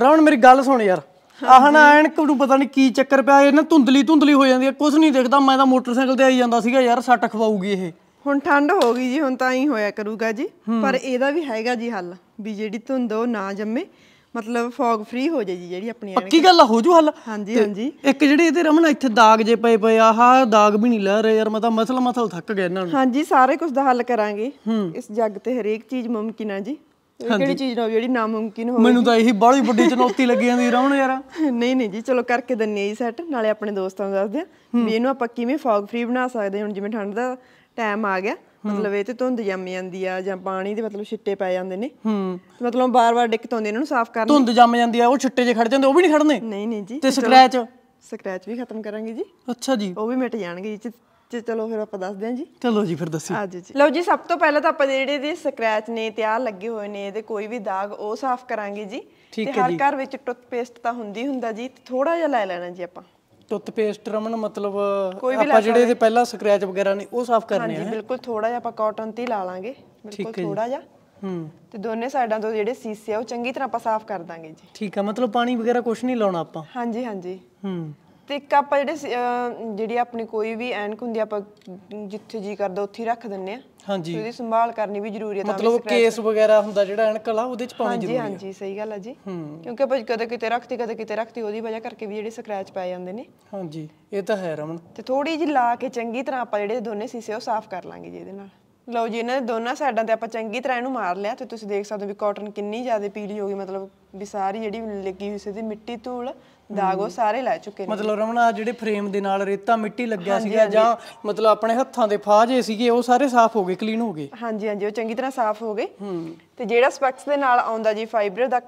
ਰਾਵਣ ਮੇਰੀ ਗੱਲ ਸੁਣ ਯਾਰ ਆਹ ਨਾ ਐਨਕ ਨੂੰ ਪਤਾ ਨਹੀਂ ਕੀ ਚੱਕਰ ਪਿਆ ਇਹ ਨਾ ਧੁੰਦਲੀ ਧੁੰਦਲੀ ਹੋ ਜਾਂਦੀ ਹੈ ਕੁਝ ਨਹੀਂ ਦਿਖਦਾ ਮੈਂ ਤਾਂ ਮੋਟਰਸਾਈਕਲ ਤੇ ਆਈ ਜਾਂਦਾ ਸੀਗਾ ਯਾਰ ਸੱਟ ਖਵਾਉਗੀ ਇਹ ਹੁਣ ਠੰਡ ਹੋ ਗਈ ਜੀ ਹੁਣ ਤਾਂ ਹੀ ਹੋਇਆ ਕਰੂਗਾ ਜੀ ਪਰ ਇਹਦਾ ਵੀ ਹੈਗਾ ਜੀ ਹੱਲ ਵੀ ਜਿਹੜੀ ਧੁੰਦ ਉਹ ਨਾ ਜੰਮੇ ਮਤਲਬ ਫੌਗ ਫ੍ਰੀ ਹੋ ਜਾਏ ਜੀ ਜਿਹੜੀ ਆਪਣੀ ਪੱਕੀ ਗੱਲ ਹੋ ਜੂ ਹੱਲ ਹਾਂਜੀ ਹਾਂਜੀ ਇੱਕ ਜਿਹੜੇ ਇਹਦੇ ਰਮਣ ਇੱਥੇ ਦਾਗ ਜੇ ਪਏ ਪਏ ਆਹ ਦਾਗ ਵੀ ਨਹੀਂ ਲੈ ਰਹੇ ਯਾਰ ਮੈਂ ਤਾਂ ਮਸਲ ਮਸਲ ਥੱਕ ਗਿਆ ਇਹਨਾਂ ਨੂੰ ਹਾਂਜੀ ਸਾਰੇ ਕੁਝ ਦਾ ਹੱਲ ਕਰਾਂਗੇ ਇਸ ਜੱਗ ਤੇ ਹਰੇਕ ਚੀਜ਼ ਮੁਮਕਿਨ ਆ ਜੀ ਕਿਹੜੀ ਚੀਜ਼ ਨਾ ਜਿਹੜੀ ਨਾਮੁਮਕਿਨ ਹੋਵੇ ਮੈਨੂੰ ਤਾਂ ਇਹੀ ਬੜੀ ਵੱਡੀ ਚੁਣੌਤੀ ਲੱਗੀ ਜਾਂਦੀ ਰਹਣ ਯਾਰ ਨਹੀਂ ਨਹੀਂ ਜੀ ਚਲੋ ਕਰਕੇ ਦੰਨੇ ਆਈ ਸੈਟ ਨਾਲੇ ਆਪਣੇ ਦੋਸਤਾਂ ਨੂੰ ਦੱਸਦੇ ਆ ਵੀ ਇਹਨੂੰ ਆਪਾਂ ਕਿਵੇਂ ਫੌਗ ਫ੍ਰੀ ਬਣਾ ਸਕਦੇ ਹੁਣ ਜਿਵੇਂ ਠੰਡ ਦਾ ਟਾਈਮ ਆ ਗਿਆ ਮਤਲਬ ਇਹ ਤੇ ਧੁੰਦ ਜੰਮ ਜਾਂਦੀ ਆ ਜਾਂ ਪਾਣੀ ਦੇ ਮਤਲਬ ਛਿੱਟੇ ਪੈ ਜਾਂਦੇ ਨੇ ਹੂੰ ਮਤਲਬ ਬਾਰ-ਬਾਰ ਡਿੱਕ ਤੋਂਦੇ ਇਹਨਾਂ ਨੂੰ ਸਾਫ਼ ਕਰਨ ਧੁੰਦ ਜੰਮ ਜਾਂਦੀ ਆ ਉਹ ਛਿੱਟੇ ਜੇ ਖੜ ਜਾਂਦੇ ਉਹ ਵੀ ਨਹੀਂ ਖੜਨੇ ਨਹੀਂ ਨਹੀਂ ਜੀ ਤੇ ਸਕ੍ਰੈਚ ਸਕ੍ਰੈਚ ਵੀ ਖਤਮ ਕਰਾਂਗੇ ਜੀ ਅੱਛਾ ਜੀ ਉਹ ਵੀ ਮਿਟ ਜਾਣਗੇ ਜੀ ਜੀ ਚਲੋ ਫਿਰ ਆਪਾਂ ਦੱਸਦੇ ਹਾਂ ਜੀ ਚਲੋ ਜੀ ਫਿਰ ਦੱਸੀ ਹਾਂ ਜੀ ਲਓ ਜੀ ਸਭ ਤੋਂ ਪਹਿਲਾਂ ਤਾਂ ਆਪਾਂ ਜਿਹੜੇ ਇਹਦੇ ਸਕ੍ਰੈਚ ਨੇ ਤੇ ਆ ਲੱਗੇ ਹੋਏ ਨੇ ਇਹਦੇ ਕੋਈ ਵੀ ਦਾਗ ਉਹ ਸਾਫ਼ ਕਰਾਂਗੇ ਜੀ ਤੇ ਹਰ ਘਰ ਵਿੱਚ ਪੇਸਟ ਤਾਂ ਹੁੰਦੀ ਹੁੰਦਾ ਜੀ ਥੋੜਾ ਜਿਹਾ ਲੈ ਲੈਣਾ ਜੀ ਆਪਾਂ ਪੇਸਟ ਰਮਨ ਮਤਲਬ ਆਪਾਂ ਜਿਹੜੇ ਇਹਦੇ ਪਹਿਲਾਂ ਸਕ੍ਰੈਚ ਵਗੈਰਾ ਨੇ ਉਹ ਸਾਫ਼ ਕਰਨੇ ਆ ਹਾਂ ਜੀ ਬਿਲਕੁਲ ਥੋੜਾ ਜਿਹਾ ਆਪਾਂ ਕਾਟਨ ਤੇ ਲਾ ਲਾਂਗੇ ਬਿਲਕੁਲ ਥੋੜਾ ਜਿਹਾ ਹੂੰ ਤੇ ਦੋਨੇ ਸਾਈਡਾਂ ਤੋਂ ਜਿਹੜੇ ਸੀਸੇ ਆ ਉਹ ਚੰਗੀ ਤਰ੍ਹਾਂ ਆਪਾਂ ਸਾਫ਼ ਕਰ ਦਾਂਗੇ ਜੀ ਠੀਕ ਆ ਮਤਲਬ ਪਾਣੀ ਵਗੈਰਾ ਕੁਝ ਨਹੀਂ ਲਾਉਣਾ ਆਪਾਂ ਹਾਂਜੀ ਹਾਂਜੀ ਹੂੰ ਤੇ ਇੱਕ ਆਪਾਂ ਜਿਹੜੇ ਜਿਹੜੀ ਆਪਣੀ ਕੋਈ ਵੀ ਐਨਕ ਹੁੰਦੀ ਆਪਾਂ ਜਿੱਥੇ ਜੀ ਕਰਦਾ ਉੱਥੇ ਹੀ ਰੱਖ ਦਿੰਨੇ ਆ ਹਾਂਜੀ ਉਹਦੀ ਸੰਭਾਲ ਕਰਨੀ ਵੀ ਜ਼ਰੂਰੀ ਹੈ ਤਾਂ ਮਤਲਬ ਕੇਸ ਵਗੈਰਾ ਹੁੰਦਾ ਜਿਹੜਾ ਐਨਕ ਲਾ ਉਹਦੇ ਚ ਪਾਉਣੀ ਜ਼ਰੂਰੀ ਹੈ ਹਾਂਜੀ ਹਾਂਜੀ ਸਹੀ ਗੱਲ ਹੈ ਜੀ ਕਿਉਂਕਿ ਆਪਾਂ ਕਦੇ ਕਿਤੇ ਰੱਖਤੀ ਕਦੇ ਕਿਤੇ ਰੱਖਤੀ ਉਹਦੀ ਵਜ੍ਹਾ ਕਰਕੇ ਵੀ ਜਿਹੜੇ ਸਕ੍ਰੈਚ ਪੈ ਜਾਂਦੇ ਨੇ ਹਾਂਜੀ ਇਹ ਤਾਂ ਹੈ ਰਮਨ ਤੇ ਥੋੜੀ ਜਿਹੀ ਲਾ ਕੇ ਚੰਗੀ ਤਰ੍ਹਾਂ ਆਪਾਂ ਜਿਹੜੇ ਦੋਨੇ ਸੀਸੇ ਉਹ ਸਾਫ਼ ਕਰ ਲਾਂਗੇ ਜੀ ਇਹਦੇ ਨਾਲ ਲਓ ਜੀ ਇਹਨਾਂ ਦੇ ਦੋਨਾਂ ਸਾਈਡਾਂ ਤੇ ਆਪਾਂ ਚੰਗੀ ਤਰ੍ਹਾਂ ਇਹਨੂੰ ਮਾਰ ਲਿਆ ਤੇ ਤੁਸੀਂ ਦੇਖ ਸਕਦੇ ਹੋ ਵੀ ਕਾਟਨ ਕਿੰਨੀ ਜ਼ਿਆਦਾ ਪੀਲੀ ਹੋ ਗਈ ਮਤਲਬ ਵੀ ਸਾਰੀ ਜਿਹੜੀ ਲੱਗੀ ਹੋਈ ਸੀ ਤੇ ਮਿੱਟੀ ਧੂਲ ਦਾਗ ਉਹ ਸਾਰੇ ਲੈ ਚੁੱਕੇ ਨੇ ਮਤਲਬ ਰਮਣਾ ਜਿਹੜੇ ਫਰੇਮ ਦੇ ਨਾਲ ਰੇਤਾ ਮਿੱਟੀ ਲੱਗਿਆ ਸੀਗਾ ਜਾਂ ਮਤਲਬ ਆਪਣੇ ਹੱਥਾਂ ਦੇ ਫਾਜੇ ਸੀਗੇ ਉਹ ਸਾਰੇ ਸਾਫ਼ ਹੋ ਗਏ ਕਲੀਨ ਹੋ ਗਏ ਹਾਂਜੀ ਹਾਂਜੀ ਉਹ ਚੰਗੀ ਤਰ੍ਹਾਂ ਸਾਫ਼ ਹੋ ਗਏ ਹੂੰ ਤੇ ਜਿਹੜਾ ਸਪੈਕਸ ਦੇ ਨਾਲ ਆਉਂਦਾ ਜੀ ਫਾਈਬਰ ਦਾ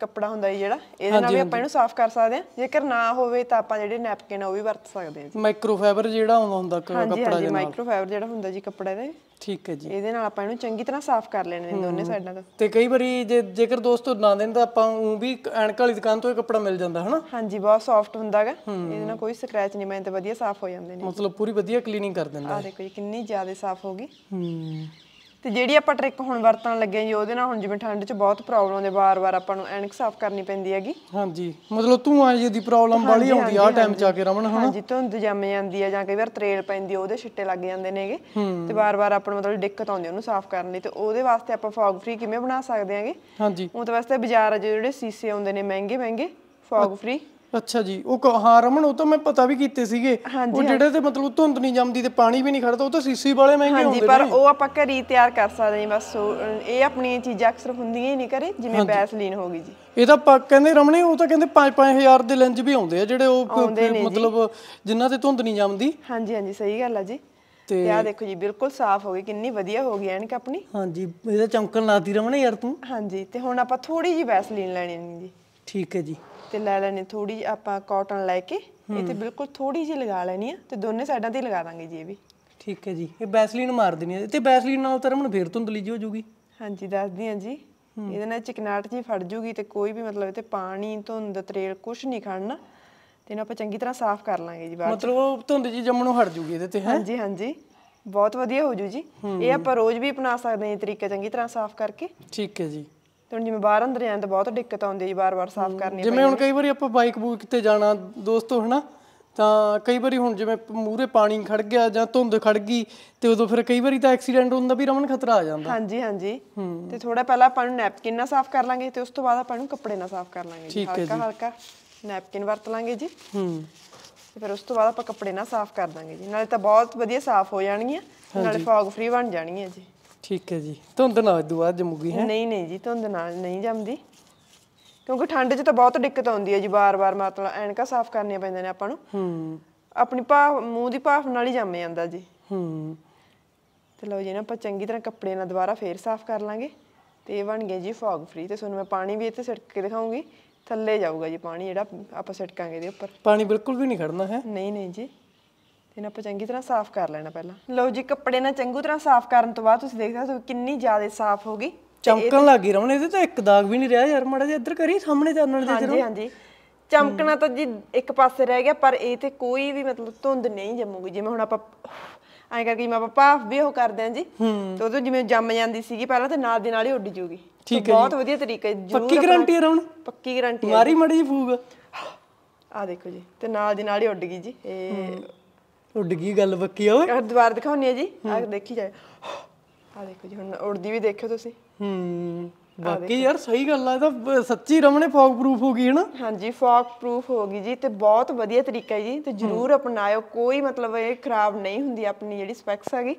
ਕੱਪੜਾ ਹੁੰਦਾ ਜੀ ਜਿਹੜਾ ਇਹਦੇ ਨਾਲ ਵੀ ਆਪਾਂ ਇਹਨੂੰ ਸਾਫ਼ ਕਰ ਸਕਦੇ ਹਾਂ ਜੇਕਰ ਨਾ ਹੋਵੇ ਤਾਂ ਆਪਾਂ ਜਿਹੜੇ ਨੈਪਕਿਨ ਉਹ ਵੀ ਵਰਤ ਸਕਦੇ ਹਾਂ ਜੀ ਮਾਈਕਰੋ ਫਾਈਬਰ ਜਿਹੜਾ ਆਉਂਦਾ ਹੁੰਦਾ ਕੱਪੜਾ ਜਿਹੜਾ ਨਾਲ ਹਾਂਜੀ ਮਾਈਕਰੋ ਫਾਈਬਰ ਜਿਹੜਾ ਹੁੰਦਾ ਜੀ ਕੱਪੜਾ ਦੇ ਠੀਕ ਹੈ ਜੀ ਇਹਦੇ ਨਾਲ ਆਪਾਂ ਇਹਨੂੰ ਚੰਗੀ ਤਰ੍ਹਾਂ ਸਾਫ਼ ਕਰ ਲੈਣੇ ਨੇ ਦੋਨੇ ਸਾਈਡਾਂ ਤੋਂ ਤੇ ਕਈ ਵਾਰੀ ਜੇ ਜੇਕਰ ਦੋਸਤੋ ਨਾ ਦੇਣ ਤਾਂ ਆਪਾਂ ਉਹ ਵੀ ਐਨਕ ਵਾਲੀ ਦੁਕਾਨ ਤੋਂ ਇਹ ਕੱਪੜਾ ਮਿਲ ਜਾਂਦਾ ਹਨਾ ਹਾਂਜੀ ਬਹੁਤ ਸੌਫਟ ਹੁੰਦਾਗਾ ਇਹਦੇ ਨਾਲ ਕੋਈ ਸਕ੍ਰੈਚ ਨਹੀਂ ਮੈਂ ਤੇ ਵਧੀਆ ਸਾਫ਼ ਹੋ ਜਾਂਦੇ ਨੇ ਮਤਲਬ ਪੂਰੀ ਵਧੀਆ ਕਲੀਨਿੰਗ ਕਰ ਦਿੰਦਾ ਆ ਦੇਖੋ ਜੀ ਕਿੰਨੀ ਜ਼ਿਆਦਾ ਸਾਫ਼ ਹੋ ਗਈ ਹੂੰ ਤੇ ਜਿਹੜੀ ਆਪਾਂ ਟ੍ਰਿਕ ਹੁਣ ਵਰਤਣ ਲੱਗੇ ਜੀ ਉਹਦੇ ਨਾਲ ਹੁਣ ਜਿਵੇਂ ਠੰਡ 'ਚ ਬਹੁਤ ਪ੍ਰੋਬਲਮ ਆਉਂਦੇ ਬਾਰ-ਬਾਰ ਆਪਾਂ ਨੂੰ ਐਨਕ ਸਾਫ਼ ਕਰਨੀ ਪੈਂਦੀ ਹੈਗੀ ਹਾਂਜੀ ਮਤਲਬ ਧੂਆਂ ਜੀ ਦੀ ਪ੍ਰੋਬਲਮ ਵਾਲੀ ਆਉਂਦੀ ਆ ਟਾਈਮ 'ਚ ਆ ਕੇ ਰਮਣ ਹਨਾ ਹਾਂਜੀ ਧੁੰਦ ਜੰਮ ਜਾਂਦੀ ਆ ਜਾਂ ਕਈ ਵਾਰ ਤਰੇਲ ਪੈਂਦੀ ਉਹਦੇ ਛਿੱਟੇ ਲੱਗ ਜਾਂਦੇ ਨੇਗੇ ਤੇ ਬਾਰ-ਬਾਰ ਆਪਾਂ ਨੂੰ ਮਤਲਬ ਦਿੱਕਤ ਆਉਂਦੀ ਉਹਨੂੰ ਸਾਫ਼ ਕਰਨ ਲਈ ਤੇ ਉਹਦੇ ਵਾਸਤੇ ਆਪਾਂ ਫੌਗ ਫ੍ਰੀ ਕਿਵੇਂ ਬਣਾ ਸਕਦੇ ਹਾਂਗੇ ਹਾਂਜੀ ਉਹ ਤਾਂ ਵਾਸਤੇ ਬਾਜ਼ਾਰ ਆ ਜਿਹੜੇ ਸੀਸੇ ਆਉਂਦੇ ਨੇ ਮਹਿੰਗੇ ਮਹਿੰਗੇ ਫੌਗ ਫ੍ਰੀ ਅੱਛਾ ਜੀ ਉਹ ਹਾਂ ਰਮਨ ਉਹ ਤਾਂ ਮੈਂ ਪਤਾ ਵੀ ਕੀਤੇ ਸੀਗੇ ਉਹ ਜਿਹੜੇ ਤੇ ਮਤਲਬ ਧੁੰਦ ਨਹੀਂ ਜੰਮਦੀ ਤੇ ਪਾਣੀ ਵੀ ਨਹੀਂ ਖੜਦਾ ਉਹ ਤਾਂ ਸੀਸੀ ਵਾਲੇ ਮਹਿੰਗੇ ਹੁੰਦੇ ਨੇ ਹਾਂਜੀ ਪਰ ਉਹ ਆਪਾਂ ਘਰੀ ਤਿਆਰ ਕਰ ਸਕਦੇ ਹਾਂ ਬਸ ਇਹ ਆਪਣੀਆਂ ਚੀਜ਼ਾਂ ਅਕਸਰ ਹੁੰਦੀਆਂ ਹੀ ਨਹੀਂ ਕਰੇ ਜਿਵੇਂ ਬੈਸਲੀਨ ਹੋ ਗਈ ਜੀ ਇਹ ਤਾਂ ਪੱਕ ਕਹਿੰਦੇ ਰਮਣੇ ਉਹ ਤਾਂ ਕਹਿੰਦੇ 5-5000 ਦੇ ਲੈਂਜ ਵੀ ਆਉਂਦੇ ਆ ਜਿਹੜੇ ਉਹ ਮਤਲਬ ਜਿਨ੍ਹਾਂ ਤੇ ਧੁੰਦ ਨਹੀਂ ਜੰਮਦੀ ਹਾਂਜੀ ਹਾਂਜੀ ਸਹੀ ਗੱਲ ਆ ਜੀ ਤੇ ਆ ਦੇਖੋ ਜੀ ਬਿਲਕੁਲ ਸਾਫ਼ ਹੋ ਗਈ ਕਿੰਨੀ ਵਧੀਆ ਹੋ ਗਈ ਐਨਕ ਆਪਣੀ ਹਾਂਜੀ ਇਹਦਾ ਚਮਕਣ ਲਾਤੀ ਰਮਣੇ ਯਾਰ ਤੂੰ ਹਾਂਜੀ ਤੇ ਹੁਣ ਆਪਾਂ ਥੋੜੀ ਜੀ ਬੈਸਲੀਨ ਲੈਣੀ ਹੈ ਜੀ ਠੀਕ ਹੈ ਜੀ ਤੇ ਲੈ ਲੈਣੀ ਥੋੜੀ ਆਪਾਂ ਕਾਟਨ ਲੈ ਕੇ ਇਹ ਤੇ ਬਿਲਕੁਲ ਥੋੜੀ ਜੀ ਲਗਾ ਲੈਣੀ ਆ ਤੇ ਦੋਨੇ ਸਾਈਡਾਂ ਤੇ ਲਗਾ ਦਾਂਗੇ ਜੀ ਇਹ ਵੀ ਠੀਕ ਹੈ ਜੀ ਇਹ ਬੈਸਲੀਨ ਮਾਰ ਦੇਣੀ ਹੈ ਤੇ ਬੈਸਲੀਨ ਨਾਲ ਤਾਂ ਫੇਰ ਧੁੰਦਲੀ ਜੀ ਹੋ ਜੂਗੀ ਹਾਂਜੀ ਦੱਸਦੀ ਆ ਜੀ ਇਹਦੇ ਨਾਲ ਚਿਕਨਾਟ ਜੀ ਫੜ ਜੂਗੀ ਤੇ ਕੋਈ ਵੀ ਮਤਲਬ ਤੇ ਪਾਣੀ ਧੁੰਦ ਤਰੇਲ ਕੁਝ ਨਹੀਂ ਖੜਨਾ ਤੇ ਇਹਨੂੰ ਆਪਾਂ ਚੰਗੀ ਤਰ੍ਹਾਂ ਸਾਫ਼ ਕਰ ਲਾਂਗੇ ਜੀ ਬਾਅਦ ਮਤਲਬ ਧੁੰਦ ਜੀ ਜੰਮਣੋਂ ਹਟ ਜੂਗੀ ਇਹਦੇ ਤੇ ਹਾਂਜੀ ਹਾਂਜੀ ਬਹੁਤ ਵਧੀਆ ਹੋ ਜੂ ਜੀ ਇਹ ਆਪਾਂ ਰੋਜ਼ ਵੀ ਅਪਣਾ ਸਕਦੇ ਹਾਂ ਇਹ ਤਰੀਕਾ ਚੰਗੀ ਤਰ੍ਹਾਂ ਸਾਫ਼ ਕਰਕੇ ਠੀਕ ਹੈ ਜੀ ਤੁਹਾਨੂੰ ਜਿਵੇਂ ਬਾਹਰ ਅੰਦਰ ਜਾਣ ਤੇ ਬਹੁਤ ਦਿੱਕਤ ਆਉਂਦੀ ਹੈ ਬਾਰ-ਬਾਰ ਸਾਫ਼ ਕਰਨੀ ਜਿਵੇਂ ਹੁਣ ਕਈ ਵਾਰੀ ਆਪਾਂ ਬਾਈਕ ਬੂਕ ਤੇ ਜਾਣਾ ਦੋਸਤੋ ਹਨਾ ਤਾਂ ਕਈ ਵਾਰੀ ਹੁਣ ਜਿਵੇਂ ਮੂਰੇ ਪਾਣੀ ਖੜ ਗਿਆ ਜਾਂ ਧੁੰਦ ਖੜ ਗਈ ਤੇ ਉਦੋਂ ਫਿਰ ਕਈ ਵਾਰੀ ਤਾਂ ਐਕਸੀਡੈਂਟ ਹੁੰਦਾ ਵੀ ਰਮਨ ਖਤਰਾ ਆ ਜਾਂਦਾ ਹਾਂਜੀ ਹਾਂਜੀ ਤੇ ਥੋੜਾ ਪਹਿਲਾਂ ਆਪਾਂ ਨੂੰ ਨੈਪਕਿਨ ਨਾਲ ਸਾਫ਼ ਕਰ ਲਾਂਗੇ ਤੇ ਉਸ ਤੋਂ ਬਾਅਦ ਆਪਾਂ ਨੂੰ ਕੱਪੜੇ ਨਾਲ ਸਾਫ਼ ਕਰ ਲਾਂਗੇ ਹਲਕਾ ਹਲਕਾ ਨੈਪਕਿਨ ਵਰਤ ਲਾਂਗੇ ਜੀ ਹੂੰ ਤੇ ਫਿਰ ਉਸ ਤੋਂ ਬਾਅਦ ਆਪਾਂ ਕੱਪੜੇ ਨਾਲ ਸਾਫ਼ ਕਰ ਦਾਂਗੇ ਜੀ ਨਾਲੇ ਤਾਂ ਬਹੁਤ ਵਧੀਆ ਸਾਫ਼ ਹੋ ਜਾਣਗੀਆਂ ਨਾਲੇ ਫੌਗ ਫ੍ਰੀ ਬਣ ਜਾਣਗੀਆਂ ਜੀ ਠੀਕ ਹੈ ਜੀ ਧੁੰਦ ਨਾਲ ਇਦੋਂ ਬਾਅਦ ਜਮੂਗੀ ਹੈ ਨਹੀਂ ਨਹੀਂ ਜੀ ਧੁੰਦ ਨਾਲ ਨਹੀਂ ਜੰਮਦੀ ਕਿਉਂਕਿ ਠੰਡ 'ਚ ਤਾਂ ਬਹੁਤ ਦਿੱਕਤ ਆਉਂਦੀ ਹੈ ਜੀ ਬਾਰ-ਬਾਰ ਮਤਲਬ ਐਨਕਾਂ ਸਾਫ਼ ਕਰਨੀਆਂ ਪੈਂਦੀਆਂ ਨੇ ਆਪਾਂ ਨੂੰ ਹੂੰ ਆਪਣੀ ਭਾਫ ਮੂੰਹ ਦੀ ਭਾਫ ਨਾਲ ਹੀ ਜੰਮ ਜਾਂਦਾ ਜੀ ਹੂੰ ਤੇ ਲਓ ਜੀ ਨਾ ਆਪਾਂ ਚੰਗੀ ਤਰ੍ਹਾਂ ਕੱਪੜੇ ਨਾਲ ਦੁਬਾਰਾ ਫੇਰ ਸਾਫ਼ ਕਰ ਲਾਂਗੇ ਤੇ ਇਹ ਬਣ ਗਿਆ ਜੀ ਫੌਗ ਫ੍ਰੀ ਤੇ ਤੁਹਾਨੂੰ ਮੈਂ ਪਾਣੀ ਵੀ ਇੱਥੇ ਛਿੜਕ ਕੇ ਦਿਖਾਉਂਗੀ ਥੱਲੇ ਜਾਊਗਾ ਜੀ ਪਾਣੀ ਜਿਹੜਾ ਆਪਾਂ ਛਿੜਕਾਂਗੇ ਇਹਦੇ ਉੱਪਰ ਪਾਣੀ ਬਿਲਕੁਲ ਵੀ ਨਹੀਂ ਖੜਨਾ ਹੈ ਨਹੀਂ ਨਹੀਂ ਜੀ ਇਹਨਾਂ ਆਪਾਂ ਚੰਗੀ ਤਰ੍ਹਾਂ ਸਾਫ਼ ਕਰ ਲੈਣਾ ਪਹਿਲਾਂ ਲਓ ਜੀ ਕੱਪੜੇ ਨਾਲ ਚੰਗੂ ਤਰ੍ਹਾਂ ਸਾਫ਼ ਕਰਨ ਤੋਂ ਬਾਅਦ ਤੁਸੀਂ ਦੇਖ ਸਕਦੇ ਹੋ ਕਿੰਨੀ ਜ਼ਿਆਦਾ ਸਾਫ਼ ਹੋ ਗਈ ਚਮਕਣ ਲੱਗੀ ਰਮਣ ਇਹਦੇ ਤਾਂ ਇੱਕ ਦਾਗ ਵੀ ਨਹੀਂ ਰਿਹਾ ਯਾਰ ਮਾੜਾ ਜਿਹਾ ਇੱਧਰ ਕਰੀ ਸਾਹਮਣੇ ਚਾਨਣ ਦੇ ਜਰੂਰ ਹਾਂਜੀ ਹਾਂਜੀ ਚਮਕਣਾ ਤਾਂ ਜੀ ਇੱਕ ਪਾਸੇ ਰਹਿ ਗਿਆ ਪਰ ਇਹ ਤੇ ਕੋਈ ਵੀ ਮਤਲਬ ਧੁੰਦ ਨਹੀਂ ਜੰਮੂਗੀ ਜਿਵੇਂ ਹੁਣ ਆਪਾਂ ਐਂ ਕਰਕੇ ਮੈਂ ਆਪਾਂ ਪਾਫ ਵੀ ਉਹ ਕਰਦੇ ਹਾਂ ਜੀ ਤੇ ਉਦੋਂ ਜਿਵੇਂ ਜੰਮ ਜਾਂਦੀ ਸੀਗੀ ਪਹਿਲਾਂ ਤੇ ਨਾਲ ਦੇ ਨਾਲ ਹੀ ਉੱਡ ਜੂਗੀ ਠੀਕ ਹੈ ਬਹੁਤ ਵਧੀਆ ਤਰੀਕਾ ਪੱਕੀ ਗਾਰੰਟੀ ਹੈ ਰਮਣ ਪੱਕੀ ਹੈ ਮਾਰੀ ਮੜੀ ਫੂਗ ਆ ਦੇਖੋ ਜੀ ਤੇ ਨਾਲ ਦੀ ਨਾਲ ਹੀ ਉੱਡ ਗਈ ਜੀ ਇਹ ਉੱਡ ਗਈ ਗੱਲ ਬੱਕੀ ਓਏ ਆ ਦੁਬਾਰ ਦਿਖਾਉਣੀ ਹੈ ਜੀ ਆ ਦੇਖੀ ਜਾਏ ਆ ਦੇਖੋ ਜੀ ਹੁਣ ਉੜਦੀ ਵੀ ਦੇਖਿਓ ਤੁਸੀਂ ਹੂੰ ਬਾਕੀ ਯਾਰ ਸਹੀ ਗੱਲ ਆ ਇਹ ਤਾਂ ਸੱਚੀ ਰਮਣੇ ਫੌਗ ਪ੍ਰੂਫ ਹੋ ਗਈ ਹਨਾ ਹਾਂਜੀ ਫੌਗ ਪ੍ਰੂਫ ਹੋ ਗਈ ਜੀ ਤੇ ਬਹੁਤ ਵਧੀਆ ਤਰੀਕਾ ਜੀ ਤੇ ਜਰੂਰ ਅਪਣਾਇਓ ਕੋਈ ਮਤਲਬ ਇਹ ਖਰਾਬ ਨਹੀਂ ਹੁੰਦੀ ਆਪਣੀ ਜਿਹੜੀ ਸਪੈਕਸ ਹੈਗੀ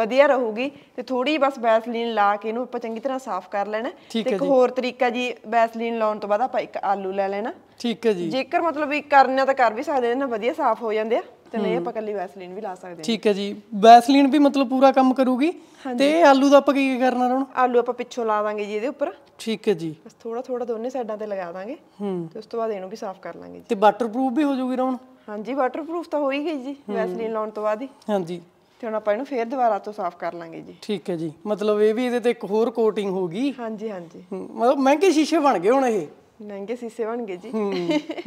ਵਧੀਆ ਰਹੂਗੀ ਤੇ ਥੋੜੀ ਬਸ ਵੈਸਲੀਨ ਲਾ ਕੇ ਇਹਨੂੰ ਆਪਾਂ ਚੰਗੀ ਤਰ੍ਹਾਂ ਸਾਫ਼ ਕਰ ਲੈਣਾ ਤੇ ਇੱਕ ਹੋਰ ਤਰੀਕਾ ਜੀ ਵੈਸਲੀਨ ਲਾਉਣ ਤੋਂ ਬਾਅਦ ਆਪਾਂ ਇੱਕ ਆਲੂ ਲੈ ਲੈਣਾ ਠੀਕ ਹੈ ਜੀ ਜੇਕਰ ਮਤਲਬ ਵੀ ਕਰਨਾ ਤਾਂ ਕਰ ਵੀ ਸਕਦੇ ਨੇ ਨਾ ਵਧੀਆ ਸਾਫ਼ ਹੋ ਜਾਂਦੇ ਆ ਤੇ ਨਹੀਂ ਆਪਾਂ ਕੱਲੀ ਵੈਸਲੀਨ ਵੀ ਲਾ ਸਕਦੇ ਹਾਂ ਠੀਕ ਹੈ ਜੀ ਵੈਸਲੀਨ ਵੀ ਮਤਲਬ ਪੂਰਾ ਕੰਮ ਕਰੂਗੀ ਤੇ ਇਹ ਆਲੂ ਦਾ ਆਪਾਂ ਕੀ ਕਰਨਾ ਰਣ ਆਲੂ ਆਪਾਂ ਪਿੱਛੋਂ ਲਾ ਦਾਂਗੇ ਜੀ ਇਹਦੇ ਉੱਪਰ ਠੀਕ ਹੈ ਜੀ ਬਸ ਥੋੜਾ ਥੋੜਾ ਦੋਨੇ ਸਾਈਡਾਂ ਤੇ ਲਗਾ ਦਾਂਗੇ ਤੇ ਉਸ ਤੋਂ ਬਾਅਦ ਇਹਨੂੰ ਵੀ ਸਾਫ਼ ਕਰ ਲਾਂਗੇ ਜੀ ਤੇ ਵਾਟਰਪ੍ਰੂਫ ਵੀ ਹੋ ਜਾਊਗੀ ਰਹਿਣ ਹਾਂਜੀ ਵਾਟਰਪ੍ਰੂਫ ਤਾਂ ਹੋ ਹੀ ਗਈ ਜੀ ਵੈਸਲੀਨ ਲਾਉਣ ਤੋਂ ਬਾਅਦ ਹੀ ਹਾਂਜੀ ਤੇ ਹੁਣ ਆਪਾਂ ਇਹਨੂੰ ਫੇਰ ਦੁਬਾਰਾ ਤੋਂ ਸਾਫ਼ ਕਰ ਲਾਂਗੇ ਜੀ ਠੀਕ ਹੈ ਜੀ ਮਤਲਬ ਇਹ ਵੀ ਇਹਦੇ ਤੇ ਇੱਕ ਹੋਰ ਕੋਟਿੰਗ ਹੋਗੀ ਹਾਂਜੀ ਹਾਂਜੀ ਮਤਲਬ ਮਹਿੰਗੇ ਸ਼ੀਸ਼ੇ ਬਣ ਗਏ ਹੁਣ ਇਹ ਮਹਿੰਗੇ ਸ਼ੀਸ਼ੇ ਬਣ ਗਏ ਜੀ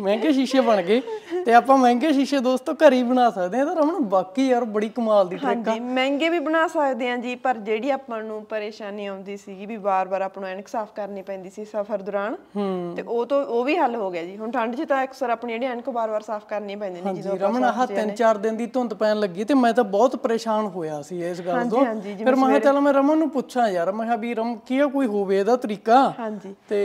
ਮਹਿੰਗੇ ਸ਼ੀਸ਼ੇ ਬਣ ਗਏ ਤੇ ਆਪਾਂ ਮਹਿੰਗੇ ਸ਼ੀਸ਼ੇ ਦੋਸਤੋ ਘਰ ਹੀ ਬਣਾ ਸਕਦੇ ਆ ਤਾਂ ਰਮਨ ਬਾਕੀ ਯਾਰ ਬੜੀ ਕਮਾਲ ਦੀ ਟ੍ਰਿਕ ਆ ਹਾਂਜੀ ਮਹਿੰਗੇ ਵੀ ਬਣਾ ਸਕਦੇ ਆ ਜੀ ਪਰ ਜਿਹੜੀ ਆਪਾਂ ਨੂੰ ਪਰੇਸ਼ਾਨੀ ਆਉਂਦੀ ਸੀਗੀ ਵੀ ਵਾਰ-ਵਾਰ ਆਪਾਂ ਨੂੰ ਐਨਕ ਸਾਫ਼ ਕਰਨੀ ਪੈਂਦੀ ਸੀ ਸਫ਼ਰ ਦੌਰਾਨ ਤੇ ਉਹ ਤੋਂ ਉਹ ਵੀ ਹੱਲ ਹੋ ਗਿਆ ਜੀ ਹੁਣ ਠੰਡ 'ਚ ਤਾਂ ਅਕਸਰ ਆਪਣੀ ਜਿਹੜੀ ਐਨਕ ਵਾਰ-ਵਾਰ ਸਾਫ਼ ਕਰਨੀ ਪੈਂਦੀ ਨਹੀਂ ਜਦੋਂ ਰਮਨ ਆਹ 3-4 ਦਿਨ ਦੀ ਧੁੰਦ ਪੈਣ ਲੱਗੀ ਤੇ ਮੈਂ ਤਾਂ ਬਹੁਤ ਪਰੇਸ਼ਾਨ ਹੋਇਆ ਸੀ ਇਸ ਗੱਲ ਤੋਂ ਫਿਰ ਮੈਂ ਕਿਹਾ ਮੈਂ ਰਮਨ ਨੂੰ ਪੁੱਛਾਂ ਯਾਰ ਮੈਂ ਕਿਹਾ ਵੀ ਰਮ ਕੀ ਕੋਈ ਹੋਵੇ ਇਹਦਾ ਤਰੀਕਾ ਹਾਂਜੀ ਤੇ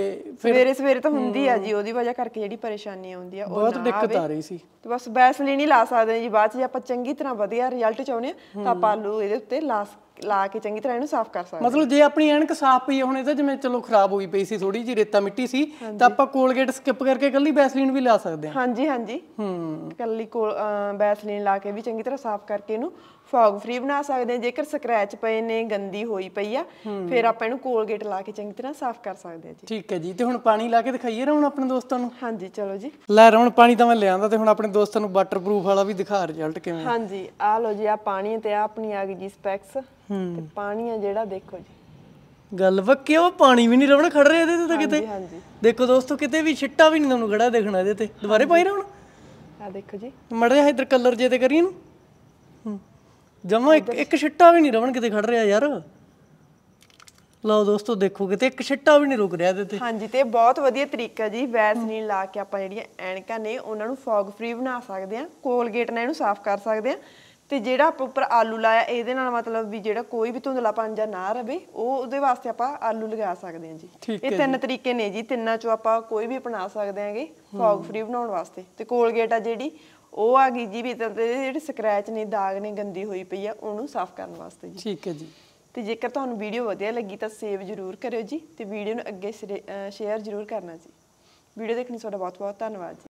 ਫਿਰ ਸਵੇਰੇ ਸਵੇਰੇ ਤਾਂ ਹੁੰਦੀ ਆ ਜੀ ਉਹਦੀ ਵਜ੍ਹਾ ਕਰਕੇ ਜਿਹੜੀ ਪਰੇਸ਼ਾਨੀ ਆਉਂਦੀ ਆ ਉਹ ਬਹੁਤ ਦਿੱਕਤ ਆ ਰਹੀ ਸੀ ਤੇ ਬਸ ਬੈਸਲੀਨ ਹੀ ਲਾ ਸਕਦੇ ਜੀ ਬਾਅਦ ਚ ਆਪਾਂ ਚੰਗੀ ਤਰ੍ਹਾਂ ਵਧੀਆ ਰਿਜ਼ਲਟ ਚਾਹੁੰਦੇ ਆ ਤਾਂ ਆਪਾਂ ਆਲੂ ਇਹਦੇ ਉੱਤੇ ਲਾ ਲਾ ਕੇ ਚੰਗੀ ਤਰ੍ਹਾਂ ਇਹਨੂੰ ਸਾਫ਼ ਕਰ ਸਕਦੇ ਮਤਲਬ ਜੇ ਆਪਣੀ ਐਨਕ ਸਾਫ਼ ਪਈ ਹੁਣ ਇਹਦਾ ਜਿਵੇਂ ਚਲੋ ਖਰਾਬ ਹੋਈ ਪਈ ਸੀ ਥੋੜੀ ਜੀ ਰੇਤਾ ਮਿੱਟੀ ਸੀ ਤਾਂ ਆਪਾਂ ਕੋਲਗੇਟ ਸਕਿਪ ਕਰਕੇ ਕੱਲੀ ਬੈਸਲੀਨ ਵੀ ਲਾ ਸਕਦੇ ਹਾਂ ਹਾਂਜੀ ਹਾਂਜੀ ਹੂੰ ਕੱਲੀ ਕੋਲ ਬੈਸਲੀਨ ਲਾ ਕੇ ਵੀ ਚੰਗੀ ਤਰ੍ਹਾਂ ਸਾਫ਼ ਕਰਕੇ ਇਹਨੂੰ ਫੌਗ ਫ੍ਰੀ ਬਣਾ ਸਕਦੇ ਹਾਂ ਜੇਕਰ ਸਕ੍ਰੈਚ ਪਏ ਨੇ ਗੰਦੀ ਹੋਈ ਪਈ ਆ ਫਿਰ ਆਪਾਂ ਇਹਨੂੰ ਕੋਲਗੇਟ ਲਾ ਕੇ ਚੰਗੀ ਤਰ੍ਹਾਂ ਸਾਫ਼ ਕਰ ਸਕਦੇ ਹਾਂ ਜੀ ਠੀਕ ਹੈ ਜੀ ਤੇ ਹੁਣ ਪਾਣੀ ਲਾ ਕੇ ਦਿਖਾਈਏ ਰੌਣ ਆਪਣੇ ਦੋਸਤਾਂ ਨੂੰ ਹਾਂਜੀ ਚਲੋ ਜੀ ਲੈ ਰੌਣ ਪਾਣੀ ਤਾਂ ਮੈਂ ਲਿਆਂਦਾ ਤੇ ਹੁਣ ਆਪਣੇ ਦੋਸਤਾਂ ਨੂੰ ਵਾਟਰਪ੍ਰੂਫ ਵਾਲਾ ਵੀ ਦਿਖਾ ਰਿਜ਼ਲਟ ਕਿਵੇਂ ਹਾਂਜੀ ਆ ਲਓ ਜੀ ਆ ਪਾਣੀ ਤੇ ਆ ਆਪਣੀ ਆ ਗਈ ਜੀ ਸਪੈਕਸ ਤੇ ਪਾਣੀ ਆ ਜਿਹੜਾ ਦੇਖੋ ਜੀ ਗੱਲ ਵਾ ਕਿਉਂ ਪਾਣੀ ਵੀ ਨਹੀਂ ਰਵਣ ਖੜ ਰਿਹਾ ਇਹਦੇ ਤੇ ਤਾਂ ਕਿਤੇ ਹਾਂਜੀ ਦੇਖੋ ਦੋਸਤੋ ਕਿਤੇ ਵੀ ਛਿੱਟਾ ਵੀ ਨਹੀਂ ਤੁਹਾਨੂੰ ਖੜਾ ਦੇਖਣਾ ਇਹਦੇ ਤੇ ਦੁਬਾਰੇ ਪਾਈ ਰਹਿਣਾ ਆ ਦੇਖੋ ਜੀ ਮੜ ਮੜਿਆ ਇਧਰ ਕਲਰ ਜੇ ਤੇ ਕਰੀ ਨੂੰ ਜਮਾ ਇੱਕ ਇੱਕ ਛਿੱਟਾ ਵੀ ਨਹੀਂ ਰਵਣ ਕਿਤੇ ਖੜ ਰਿਹਾ ਯਾਰ ਲਓ ਦੋਸਤੋ ਦੇਖੋ ਕਿਤੇ ਇੱਕ ਛਿੱਟਾ ਵੀ ਨਹੀਂ ਰੁਕ ਰਿਹਾ ਇਹਦੇ ਤੇ ਹਾਂਜੀ ਤੇ ਬਹੁਤ ਵਧੀਆ ਤਰੀਕਾ ਜੀ ਵੈਸਲੀਨ ਲਾ ਕੇ ਆਪਾਂ ਜਿਹੜੀਆਂ ਐਣਕਾਂ ਨੇ ਉਹਨਾਂ ਨੂੰ ਫੌਗ ਫ੍ਰੀ ਬਣਾ ਸਕਦੇ ਆ ਕੋਲਗੇਟ ਨਾਲ ਇਹਨੂੰ ਸਾਫ਼ ਕਰ ਸਕਦੇ ਆ ਤੇ ਜਿਹੜਾ ਆਪਾਂ ਉੱਪਰ ਆਲੂ ਲਾਇਆ ਇਹਦੇ ਨਾਲ ਮਤਲਬ ਵੀ ਜਿਹੜਾ ਕੋਈ ਵੀ ਧੁੰਦਲਾਪਨ ਜਾਂ ਨਾ ਰਵੇ ਉਹ ਉਹਦੇ ਵਾਸਤੇ ਆਪਾਂ ਆਲੂ ਲਗਾ ਸਕਦੇ ਹਾਂ ਜੀ ਇਹ ਤਿੰਨ ਤਰੀਕੇ ਨੇ ਜੀ ਤਿੰਨਾਂ ਚੋਂ ਆਪਾਂ ਕੋਈ ਵੀ ਅਪਣਾ ਸਕਦੇ ਹਾਂਗੇ ਫੌਗ ਫ੍ਰੀ ਬਣਾਉਣ ਵਾਸਤੇ ਤੇ ਕੋਲਗੇਟ ਆ ਜਿਹੜੀ ਉਹ ਆ ਗਈ ਜੀ ਵੀ ਜਿਹੜੇ ਸਕ੍ਰੈਚ ਨੇ ਦਾਗ ਨੇ ਗੰਦੀ ਹੋਈ ਪਈ ਆ ਉਹਨੂੰ ਸਾਫ਼ ਕਰਨ ਵਾਸਤੇ ਜੀ ਠੀਕ ਹੈ ਜੀ ਤੇ ਜੇਕਰ ਤੁਹਾਨੂੰ ਵੀਡੀਓ ਵਧੀਆ ਲੱਗੀ ਤਾਂ ਸੇਵ ਜ਼ਰੂਰ ਕਰਿਓ ਜੀ ਤੇ ਵੀਡੀਓ ਨੂੰ ਅੱਗੇ ਸ਼ੇਅਰ ਜ਼ਰੂਰ ਕਰਨਾ ਜੀ ਵੀਡੀਓ ਦੇਖਣ ਲਈ ਤੁਹਾਡਾ ਬਹੁਤ ਬਹੁਤ ਧੰਨਵਾਦ